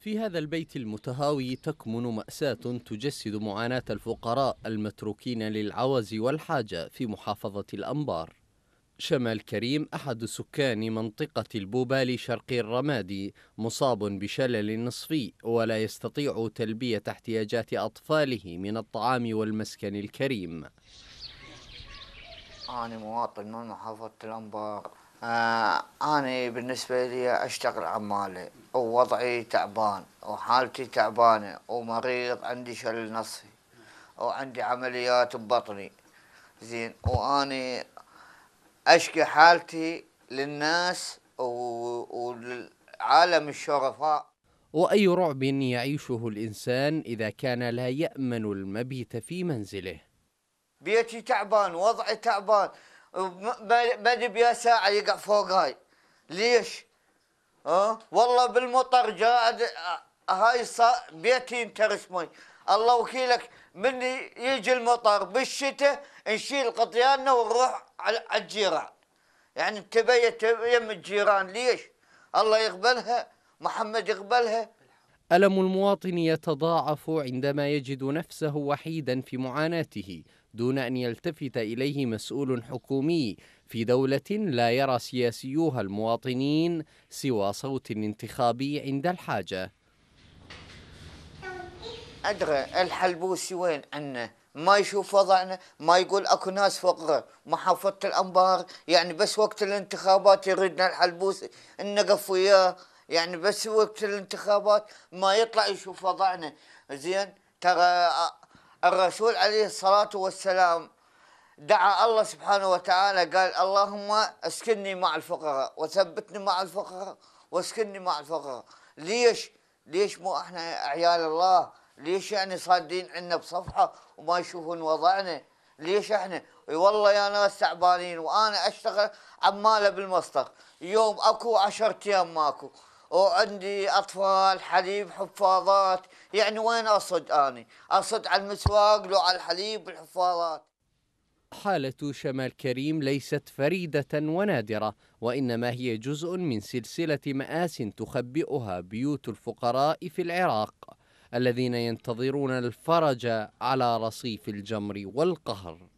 في هذا البيت المتهاوي تكمن مأساة تجسد معاناة الفقراء المتروكين للعوز والحاجة في محافظة الأنبار. شمال كريم أحد سكان منطقة البوبالي شرقي الرمادي مصاب بشلل نصفي ولا يستطيع تلبية احتياجات أطفاله من الطعام والمسكن الكريم. أنا مواطن من محافظة الأنبار آه، أنا بالنسبة لي أشتغل عمالي ووضعي تعبان وحالتي تعبانة ومريض عندي شلل نصفي وعندي عمليات ببطني زين وأني أشكي حالتي للناس ولعالم الشرفاء وأي رعب يعيشه الإنسان إذا كان لا يأمن المبيت في منزله بيتي تعبان وضعي تعبان باجي بيا ساعة يقع فوقاي ليش؟ أه؟ والله بالمطر جاء هاي بيتي ينترس مي الله وكيلك من يجي المطر بالشتاء نشيل قطياننا ونروح على الجيران يعني تبيت يم الجيران ليش؟ الله يقبلها محمد يقبلها الم المواطن يتضاعف عندما يجد نفسه وحيدا في معاناته دون ان يلتفت اليه مسؤول حكومي في دوله لا يرى سياسيوها المواطنين سوى صوت انتخابي عند الحاجه ادري الحلبوسي وين عنا ما يشوف وضعنا ما يقول اكو ناس فقره محافظه الانبار يعني بس وقت الانتخابات يريدنا الحلبوسي نقف وياه يعني بس وقت الانتخابات ما يطلع يشوف وضعنا زين ترى الرسول عليه الصلاة والسلام دعا الله سبحانه وتعالى قال اللهم اسكنني مع الفقراء وثبتني مع الفقراء واسكنني مع الفقراء ليش ليش مو احنا عيال الله ليش يعني صادين عنا بصفحة وما يشوفون وضعنا ليش احنا والله يا ناس تعبانين وانا اشتغل عماله بالمصدر يوم اكو عشرة ايام ماكو وعندي اطفال حليب حفاضات يعني وين اصد اني اصد على المسواق لو على الحليب والحفاضات حالة شمال كريم ليست فريدة ونادرة وإنما هي جزء من سلسلة مآس تخبئها بيوت الفقراء في العراق الذين ينتظرون الفرج على رصيف الجمر والقهر